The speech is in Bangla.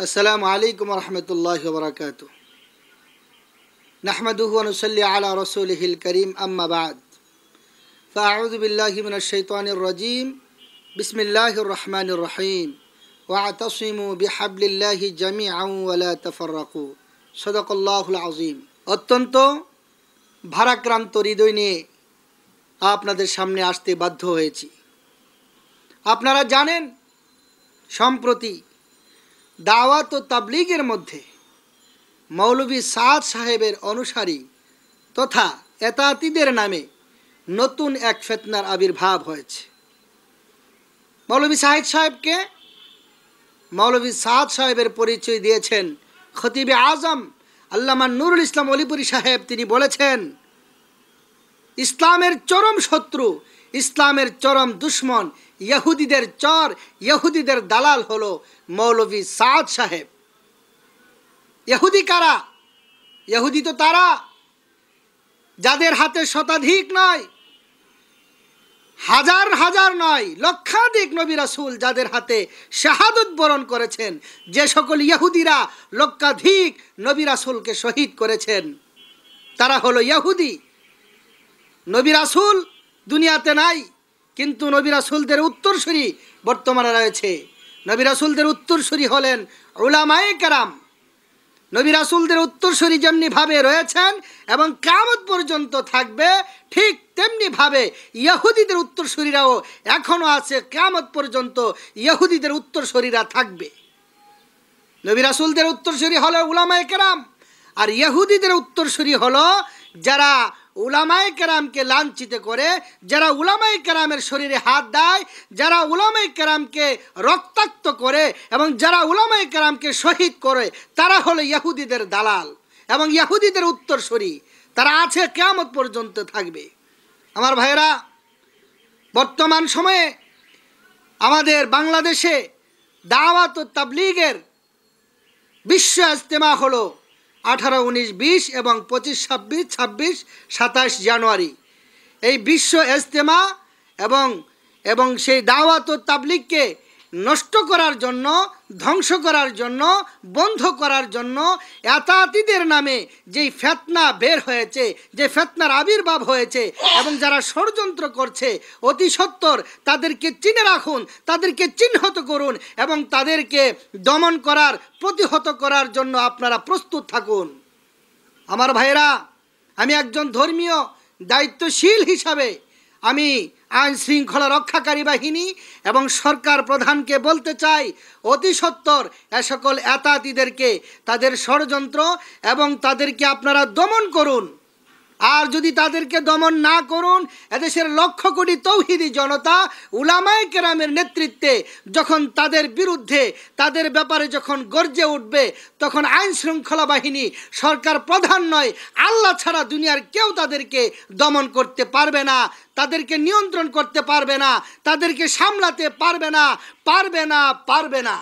আসসালামু আলাইকুম রহমতুল্লাহ বরকাত নাহমদুহ অনুসল্লি আলা রসুলহিল করিম আম্মাবাদ فأعوذ بالله রজিম الشيطان الرجيم রহিম ওয়া الرحمن বিহাবলিল্লাহি واعتصموا بحبل الله جميعا ولا অত্যন্ত ভারাক্রান্ত হৃদয় নিয়ে আপনাদের সামনে আসতে বাধ্য হয়েছি আপনারা জানেন সম্প্রতি দাওয়াত ও তাবলিগের মধ্যে মৌলভী সাদ সাহেবের অনুসারী তথা এতাতিদের নামে নতুন এক ফেতনার আবির্ভাব হয়েছে মৌলভী সাহেদ সাহেবকে মৌলভী সাদ সাহেবের পরিচয় দিয়েছেন খতিবে আজম আল্লামা নুরুল ইসলাম অলিপুরি সাহেব তিনি বলেছেন ইসলামের চরম শত্রু ইসলামের চরম দুশ্মন ইহুদিদের চর ইহুদিদের দালাল হল মৌলভী সাদ সাহেব ইহুদি কারা ইহুদি তো তারা যাদের হাতে শতাধিক নয় হাজার হাজার নয় লক্ষাধিক নবী রাসুল যাদের হাতে শাহাদত বরণ করেছেন যে সকল ইহুদিরা লক্ষাধিক নবী রাসুলকে শহীদ করেছেন তারা হলো ইহুদি নবী রাসুল দুনিয়াতে নাই কিন্তু নবী রাসুলদের উত্তরসূরি বর্তমানে রয়েছে নবী রাসুলদের উত্তরসূরি হলেন উলামায়ে কারাম নবী রাসুলদের উত্তরসূরি যেমনিভাবে রয়েছেন এবং কামত পর্যন্ত থাকবে ঠিক তেমনিভাবে ইয়াহুদিদের উত্তরসূরিরাও এখনও আছে কামত পর্যন্ত ইয়াহুদিদের উত্তরসূরিরা থাকবে নবী রাসুলদের উত্তরসূরি হলো উলামায়ে কেরাম আর ইহুদিদের উত্তরসূরি হলো যারা উলামাই কেরামকে লাঞ্ছিত করে যারা উলামাই কেরামের শরীরে হাত দেয় যারা উলামাই কেরামকে রক্তাক্ত করে এবং যারা উলামাই কেরামকে শহীদ করে তারা হলো ইয়াহুদিদের দালাল এবং ইয়াহুদিদের উত্তরসরি তারা আছে কেমত পর্যন্ত থাকবে আমার ভাইরা বর্তমান সময়ে আমাদের বাংলাদেশে দাওয়াত ও তাবলিগের বিশ্ব ইজতেমা হলো আঠারো উনিশ বিশ এবং পঁচিশ ছাব্বিশ ছাব্বিশ সাতাশ জানুয়ারি এই বিশ্ব এজতেমা এবং এবং সেই দাওয়াত ও তাবলিগকে নষ্ট করার জন্য ধ্বংস করার জন্য বন্ধ করার জন্য এতাতিদের নামে যেই ফেতনা বের হয়েছে যে ফেতনার আবির্ভাব হয়েছে এবং যারা ষড়যন্ত্র করছে অতি সত্তর তাদেরকে চিনে রাখুন তাদেরকে চিহ্নত করুন এবং তাদেরকে দমন করার প্রতিহত করার জন্য আপনারা প্রস্তুত থাকুন আমার ভাইরা আমি একজন ধর্মীয় দায়িত্বশীল হিসাবে আমি আইন শৃঙ্খলা রক্ষাকারী বাহিনী এবং সরকার প্রধানকে বলতে চাই অতি সত্তর এ সকল এতাতিদেরকে তাদের ষড়যন্ত্র এবং তাদেরকে আপনারা দমন করুন আর যদি তাদেরকে দমন না করুন এদেশের লক্ষ কোটি তৌহিদি জনতা উলামায় কেরামের নেতৃত্বে যখন তাদের বিরুদ্ধে তাদের ব্যাপারে যখন গর্জে উঠবে তখন আইন শৃঙ্খলা বাহিনী সরকার প্রধান নয় আল্লাহ ছাড়া দুনিয়ার কেউ তাদেরকে দমন করতে পারবে না তাদেরকে নিয়ন্ত্রণ করতে পারবে না তাদেরকে সামলাতে পারবে না পারবে না পারবে না